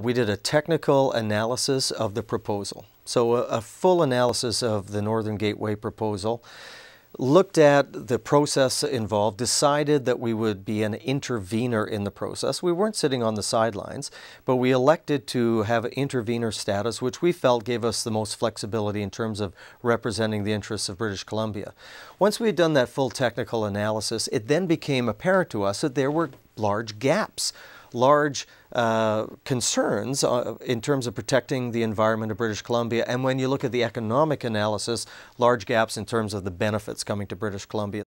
We did a technical analysis of the proposal. So a, a, full analysis of the Northern Gateway proposal, looked at the process involved, decided that we would be an intervener in the process. We weren't sitting on the sidelines, but we elected to have intervener status, which we felt gave us the most flexibility in terms of representing the interests of British Columbia. Once we had done that full technical analysis, it then became apparent to us that there were large gaps large uh, concerns uh, in terms of protecting the environment of British Columbia. And when you look at the economic analysis, large gaps in terms of the benefits coming to British Columbia.